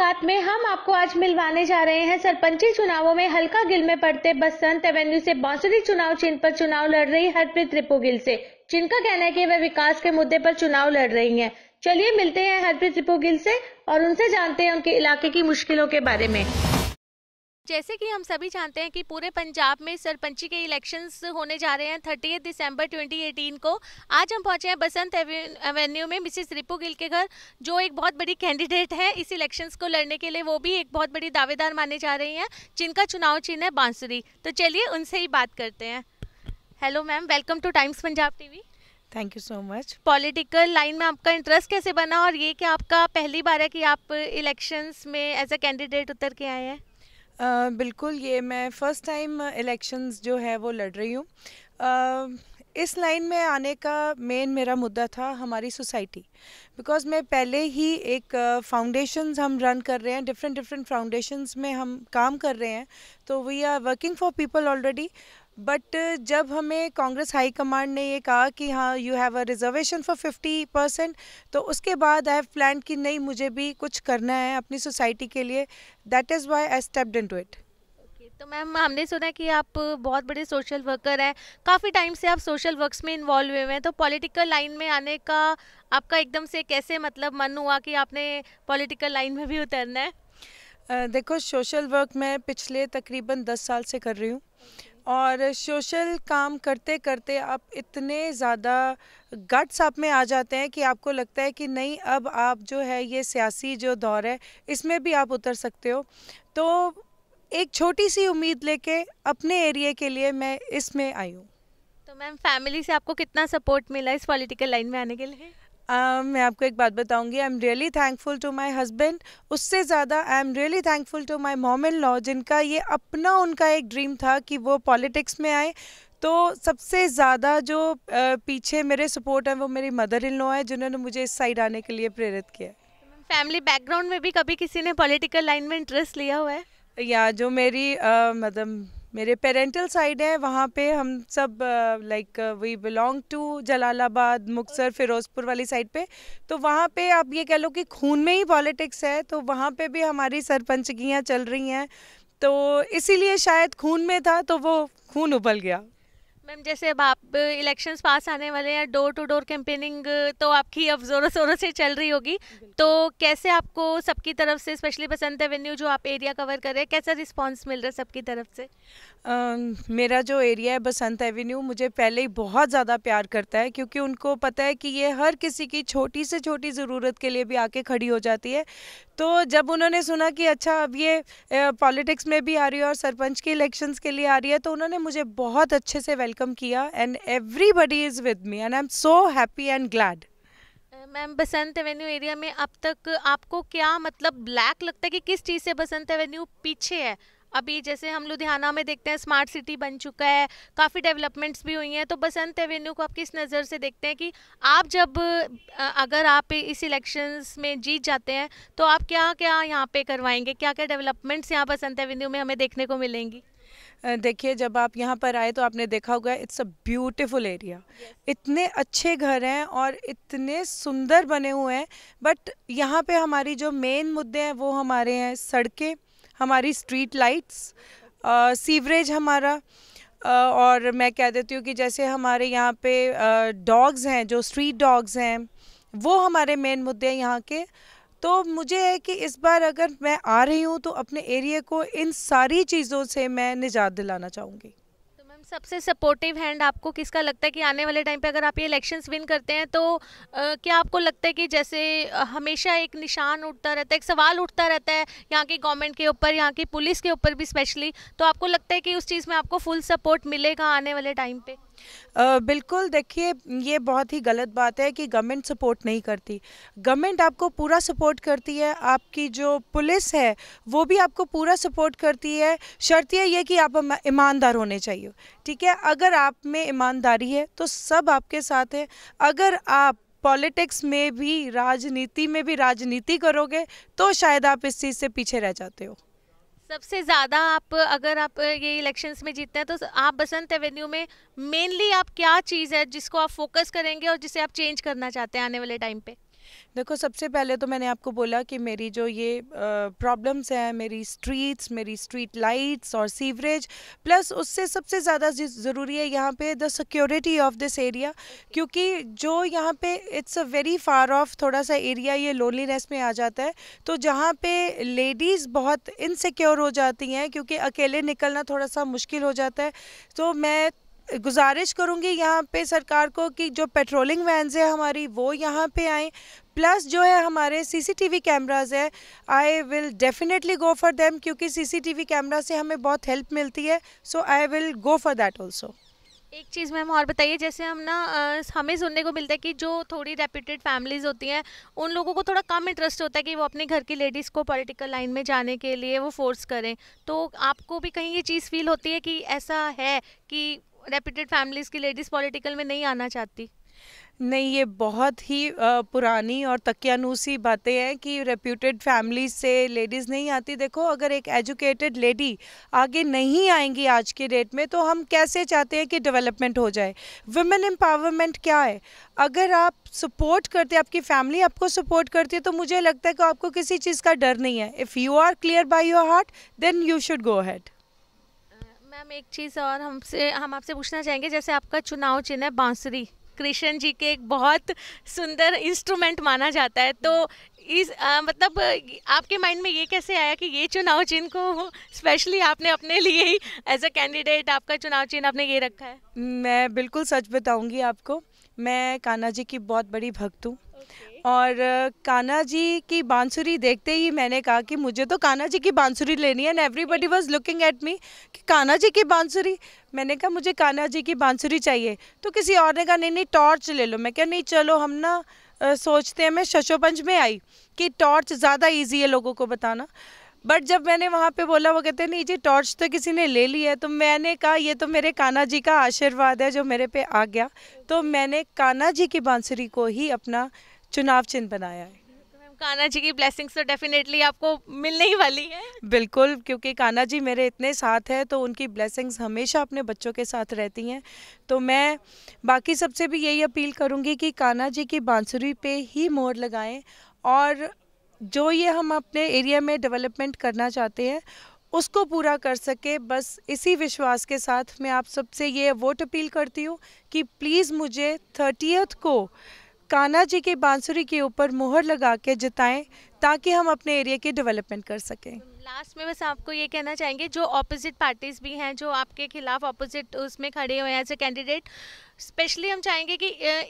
मुलाकात में हम आपको आज मिलवाने जा रहे हैं सरपंची चुनावों में हल्का गिल में पड़ते बसंत एवेन्यू से बांसुरी चुनाव चिन्ह पर चुनाव लड़ रही हरप्रीत रिपो गिल से जिनका कहना है कि वह विकास के मुद्दे पर चुनाव लड़ रही हैं। चलिए मिलते हैं हरप्रीत रिपो गिल से और उनसे जानते हैं उनके इलाके की मुश्किलों के बारे में जैसे कि हम सभी जानते हैं कि पूरे पंजाब में सरपंची के इलेक्शंस होने जा रहे हैं थर्टी दिसंबर 2018 को आज हम पहुंचे हैं बसंत एवेन्यू में मिसेस रिपू गिल के घर जो एक बहुत बड़ी कैंडिडेट है इस इलेक्शंस को लड़ने के लिए वो भी एक बहुत बड़ी दावेदार माने जा रही हैं जिनका चुनाव चिन्ह है बांसुरी तो चलिए उनसे ही बात करते हैं hello ma'am welcome to Times Punjab T thank you so much political line में आपका इंटरेस्ट कैसे बना और ये कि आपका पहली बार है कि आप इलेक्शंस में एज अ कैंडिडेट उतर के आए हैं बिल्कुल ये मैं फ़र्स्ट टाइम इलेक्शंस जो है वो लड़ रही हूँ इस लाइन में आने का मेन मेरा मुद्दा था हमारी सोसाइटी बिकॉज मैं पहले ही एक फाउंडेशंस uh, हम रन कर रहे हैं डिफरेंट डिफरेंट फाउंडेशंस में हम काम कर रहे हैं तो we are working for people already but uh, जब हमें कांग्रेस हाई कमांड ने ये कहा कि हाँ you have a reservation for fifty percent तो उसके बाद आई हैव प्लान कि नहीं मुझे भी कुछ करना है अपनी सोसाइटी के लिए that is why I step in to it तो मैम हमने सुना कि आप बहुत बड़े सोशल वर्कर हैं काफ़ी टाइम से आप सोशल वर्क्स में इन्वॉल्व हुए हैं तो पॉलिटिकल लाइन में आने का आपका एकदम से कैसे मतलब मन हुआ कि आपने पॉलिटिकल लाइन में भी उतरना है देखो सोशल वर्क मैं पिछले तकरीबन दस साल से कर रही हूँ और सोशल काम करते करते आप इतने ज़्यादा गट्स आप में आ जाते हैं कि आपको लगता है कि नहीं अब आप जो है ये सियासी जो दौर है इसमें भी आप उतर सकते हो तो एक छोटी सी उम्मीद लेके अपने एरिया के लिए मैं इसमें आई हूँ तो मैम फैमिली से आपको कितना सपोर्ट मिला इस पॉलिटिकल लाइन में आने के लिए um, मैं आपको एक बात बताऊंगी I am really thankful to my husband उससे ज़्यादा I am really thankful to my mom in law जिनका ये अपना उनका एक ड्रीम था कि वो पॉलिटिक्स में आए तो सबसे ज़्यादा जो पीछे मेरे सपोर्ट हैं वो मेरी मदर इन लॉ है जिन्होंने मुझे इस साइड आने के लिए प्रेरित किया फैमिली बैकग्राउंड में भी कभी किसी ने पॉलिटिकल लाइन में इंटरेस्ट लिया हुआ है या जो मेरी मतलब मेरे पेरेंटल साइड है वहाँ पे हम सब like we belong to Jalalabad Muktsar Firozpur वाली साइड पे तो वहाँ पे आप ये कह लो कि खून में ही पॉलिटिक्स है तो वहाँ पे भी हमारी सरपंचगियाँ चल रही हैं तो इसीलिए शायद खून में था तो वो खून उबल गया मैम जैसे अब आप इलेक्शंस पास आने वाले हैं डोर टू डोर कैंपेनिंग तो आपकी अब जोरों शोरों से चल रही होगी तो कैसे आपको सबकी तरफ से स्पेशली बसंत एवेन्यू जो आप एरिया कवर कर रहे हैं कैसा रिस्पांस मिल रहा है सबकी तरफ से आ, मेरा जो एरिया है बसंत एवेन्यू मुझे पहले ही बहुत ज़्यादा प्यार करता है क्योंकि उनको पता है कि ये हर किसी की छोटी से छोटी ज़रूरत के लिए भी आके खड़ी हो जाती है तो जब उन्होंने सुना कि अच्छा अब ये पॉलिटिक्स में भी आ रही है और सरपंच के इलेक्शंस के लिए आ रही है तो उन्होंने मुझे बहुत अच्छे से वेलकम वेलकम किया and everybody is with me and I am so happy and glad ma'am Basant Avenue area में अब तक आपको क्या मतलब ब्लैक लगता है कि किस चीज़ से बसंत एवेन्यू पीछे है अभी जैसे हम लुधियाना में देखते हैं स्मार्ट सिटी बन चुका है काफ़ी डेवलपमेंट्स भी हुई हैं तो बसंत एवेन्यू को आप किस नज़र से देखते हैं कि आप जब अगर आप इस इलेक्शंस में जीत जाते हैं तो आप क्या क्या यहाँ पे करवाएंगे क्या क्या डेवलपमेंट्स यहाँ बसंत एवेन्यू में हमें देखने को मिलेंगी देखिए जब आप यहाँ पर आए तो आपने देखा होगा इट्स अ ब्यूटीफुल एरिया इतने अच्छे घर हैं और इतने सुंदर बने हुए हैं बट यहाँ पे हमारी जो मेन मुद्दे हैं वो हमारे हैं सड़कें हमारी स्ट्रीट लाइट्स सीवरेज हमारा और मैं कह देती हूँ कि जैसे हमारे यहाँ पे डॉग्स हैं जो स्ट्रीट डॉग्स हैं वो हमारे मेन मुद्दे हैं यहाँ के तो मुझे है कि इस बार अगर मैं आ रही हूँ तो अपने एरिया को इन सारी चीज़ों से मैं निजात दिलाना चाहूँगी तो मैम सबसे सपोर्टिव हैंड आपको किसका लगता है कि आने वाले टाइम पे अगर आप ये इलेक्शंस विन करते हैं तो आ, क्या आपको लगता है कि जैसे हमेशा एक निशान उठता रहता है एक सवाल उठता रहता है यहाँ की गवर्नमेंट के ऊपर यहाँ की पुलिस के ऊपर भी स्पेशली तो आपको लगता है कि उस चीज़ में आपको फुल सपोर्ट मिलेगा आने वाले टाइम पर बिल्कुल देखिए ये बहुत ही गलत बात है कि गवर्नमेंट सपोर्ट नहीं करती गवर्नमेंट आपको पूरा सपोर्ट करती है आपकी जो पुलिस है वो भी आपको पूरा सपोर्ट करती है शर्त यह कि आप ईमानदार होने चाहिए ठीक है अगर आप में ईमानदारी है तो सब आपके साथ है अगर आप पॉलिटिक्स में भी राजनीति में भी राजनीति करोगे तो शायद आप इस चीज़ से पीछे रह जाते हो सबसे ज़्यादा आप अगर आप ये इलेक्शन में जीतते हैं तो आप बसंत एवेन्यू में मेनली आप क्या चीज़ है जिसको आप फोकस करेंगे और जिसे आप चेंज करना चाहते हैं आने वाले टाइम पे देखो सबसे पहले तो मैंने आपको बोला कि मेरी जो ये प्रॉब्लम्स हैं मेरी स्ट्रीट्स मेरी स्ट्रीट लाइट्स और सीवरेज प्लस उससे सबसे ज़्यादा ज़रूरी है यहाँ पे the security of this area क्योंकि जो यहाँ पे it's a very far off थोड़ा सा एरिया ये लोनलीनेस में आ जाता है तो जहाँ पे लेडीज़ बहुत इनसिक्योर हो जाती हैं क्योंकि अकेले निकलना थोड़ा सा मुश्किल हो जाता है तो मैं गुजारिश करूँगी यहाँ पे सरकार को कि जो पेट्रोलिंग वैन्स है हमारी वो यहाँ पे आएँ प्लस जो है हमारे सीसीटीवी कैमरास है I will definitely go for them क्योंकि सीसीटीवी कैमरा से हमें बहुत हेल्प मिलती है so I will go for that also एक चीज़ मैम और बताइए जैसे हम ना हमें सुनने को मिलता है कि जो थोड़ी रेप्यूटेड फैमिलीज़ होती हैं उन लोगों को थोड़ा कम इंटरेस्ट होता है कि वो अपने घर की लेडीज़ को पॉलिटिकल लाइन में जाने के लिए वो फोर्स करें तो आपको भी कहीं ये चीज़ फील होती है कि ऐसा है कि रेप्यूटेड फैमिलीज की लेडीज पॉलिटिकल में नहीं आना चाहती नहीं ये बहुत ही पुरानी और तकियानूसी बातें हैं कि रेप्यूटेड फैमिली से लेडीज़ नहीं आती देखो अगर एक एजुकेटेड लेडी आगे नहीं आएंगी आज के डेट में तो हम कैसे चाहते हैं कि डेवलपमेंट हो जाए वुमेन एम्पावरमेंट क्या है अगर आप सपोर्ट करते हैं आपकी फैमिली आपको सपोर्ट करती है तो मुझे लगता है कि आपको किसी चीज़ का डर नहीं है if you are clear by your heart then you should go ahead ma'am एक चीज़ और हमसे हम आपसे पूछना चाहेंगे जैसे आपका चुनाव चिन्ह है बांसुरी कृष्ण जी के एक बहुत सुंदर इंस्ट्रूमेंट माना जाता है तो इस आ, मतलब आपके माइंड में ये कैसे आया कि ये चुनाव चिन्ह को स्पेशली आपने अपने लिए ही एज अ कैंडिडेट आपका चुनाव चिन्ह आपने ये रखा है मैं बिल्कुल सच बताऊंगी आपको मैं कान्हा जी की बहुत बड़ी भक्त हूँ और कान्हा जी की बांसुरी देखते ही मैंने कहा कि मुझे तो कान्हा जी की बांसुरी लेनी है and everybody was looking at me कि कान्हा जी की बांसुरी मैंने कहा मुझे कान्हा जी की बांसुरी चाहिए तो किसी और ने कहा नहीं नहीं टॉर्च ले लो मैं क्या नहीं चलो हम ना आ, सोचते हैं मैं शशोपंच में आई कि टॉर्च ज़्यादा ईजी है लोगों को बताना बट जब मैंने वहाँ पे बोला वो कहते नहीं जी टॉर्च तो किसी ने ले ली है तो मैंने कहा ये तो मेरे कान्हा जी का आशीर्वाद है जो मेरे पे आ गया तो मैंने कान्हा जी की बांसुरी को ही अपना चुनाव चिन्ह बनाया है तो काना जी की ब्लेसिंग्स तो डेफिनेटली आपको मिलने ही वाली है बिल्कुल क्योंकि काना जी मेरे इतने साथ हैं तो उनकी ब्लेसिंग्स हमेशा अपने बच्चों के साथ रहती हैं तो मैं बाकी सबसे भी यही अपील करूँगी कि कान्हा जी की बांसुरी पे ही मोर लगाएं और जो ये हम अपने एरिया में डेवलपमेंट करना चाहते हैं उसको पूरा कर सके बस इसी विश्वास के साथ मैं आप सबसे ये वोट अपील करती हूँ कि प्लीज़ मुझे थर्टीथ को कान्हा जी की बांसुरी के ऊपर मोहर लगा के जिताएं ताकि हम अपने एरिया की डेवलपमेंट कर सकें लास्ट में बस आपको ये कहना चाहेंगे जो ऑपोजिट पार्टीज़ भी हैं जो आपके खिलाफ ऑपोजिट उसमें खड़े हुए हैं एज ए कैंडिडेट स्पेशली हम चाहेंगे कि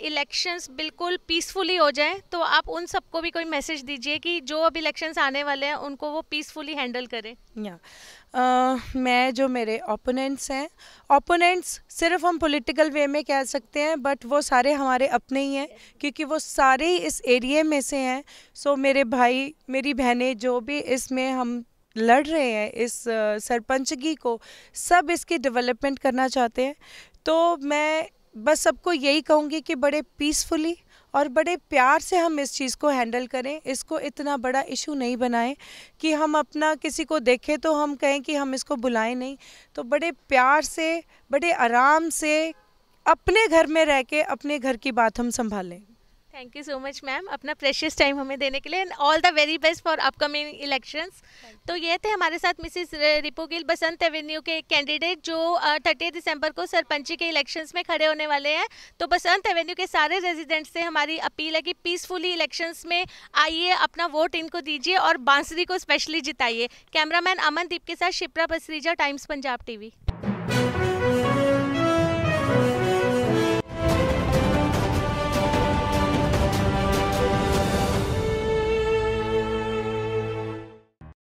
इलेक्शंस बिल्कुल पीसफुली हो जाएं तो आप उन सबको भी कोई मैसेज दीजिए कि जो अब इलेक्शंस आने वाले हैं उनको वो पीसफुली हैंडल करें या yeah. uh, मैं जो मेरे ओपोनेंट्स हैं ओपोनेंट्स सिर्फ हम पॉलिटिकल वे में कह सकते हैं बट वो सारे हमारे अपने ही हैं क्योंकि वो सारे ही इस एरिए में से हैं सो so, मेरे भाई मेरी बहनें जो भी इसमें हम लड़ रहे हैं इस सरपंचगी को सब इसकी डेवलपमेंट करना चाहते हैं तो मैं बस सबको यही कहूँगी कि बड़े पीसफुली और बड़े प्यार से हम इस चीज़ को हैंडल करें इसको इतना बड़ा इशू नहीं बनाएं कि हम अपना किसी को देखें तो हम कहें कि हम इसको बुलाएं नहीं तो बड़े प्यार से बड़े आराम से अपने घर में रह के अपने घर की बात हम संभालें thank you so much ma'am अपना प्रेशियस टाइम हमें देने के लिए and all the very best for upcoming elections तो ये थे हमारे साथ मिसेस रिपो गिल बसंत एवेन्यू के कैंडिडेट जो थर्टी दिसंबर को सरपंची के इलेक्शंस में खड़े होने वाले हैं तो बसंत एवेन्यू के सारे रेजिडेंट से हमारी अपील है कि पीसफुली इलेक्शंस में आइए अपना वोट इनको दीजिए और बांसुरी को स्पेशली जिताइए कैमरामैन अमनदीप के साथ शिप्रा बसरीजा टाइम्स पंजाब टीवी